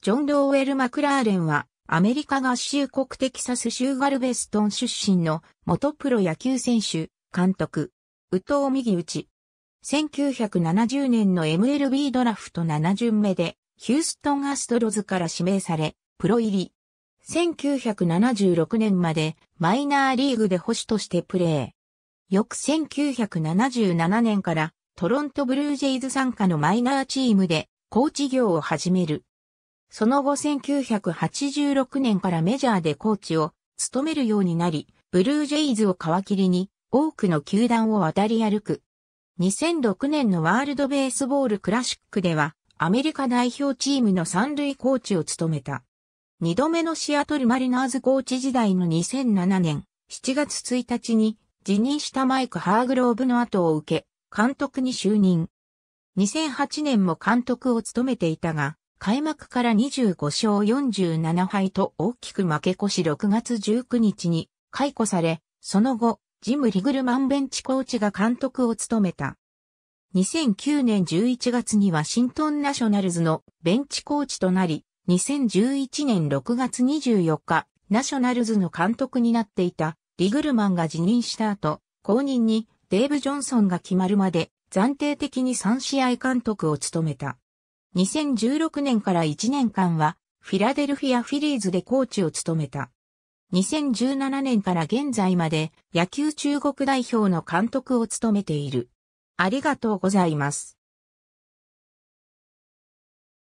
ジョン・ローウェル・マクラーレンは、アメリカ合衆国テキサス州ガルベストン出身の元プロ野球選手、監督、宇藤右打。1970年の MLB ドラフト7巡目で、ヒューストンアストロズから指名され、プロ入り。1976年までマイナーリーグで保守としてプレー。翌1977年からトロントブルージェイズ参加のマイナーチームでコーチ業を始める。その後1986年からメジャーでコーチを務めるようになり、ブルージェイズを皮切りに多くの球団を渡り歩く。2006年のワールドベースボールクラシックではアメリカ代表チームの三塁コーチを務めた。二度目のシアトルマリナーズコーチ時代の2007年7月1日に辞任したマイク・ハーグローブの後を受け、監督に就任。2008年も監督を務めていたが、開幕から25勝47敗と大きく負け越し6月19日に解雇され、その後、ジム・リグルマンベンチコーチが監督を務めた。2009年11月にワシントンナショナルズのベンチコーチとなり、2011年6月24日、ナショナルズの監督になっていたリグルマンが辞任した後、後任にデーブ・ジョンソンが決まるまで暫定的に3試合監督を務めた。2016年から1年間は、フィラデルフィア・フィリーズでコーチを務めた。2017年から現在まで野球中国代表の監督を務めている。ありがとうございます。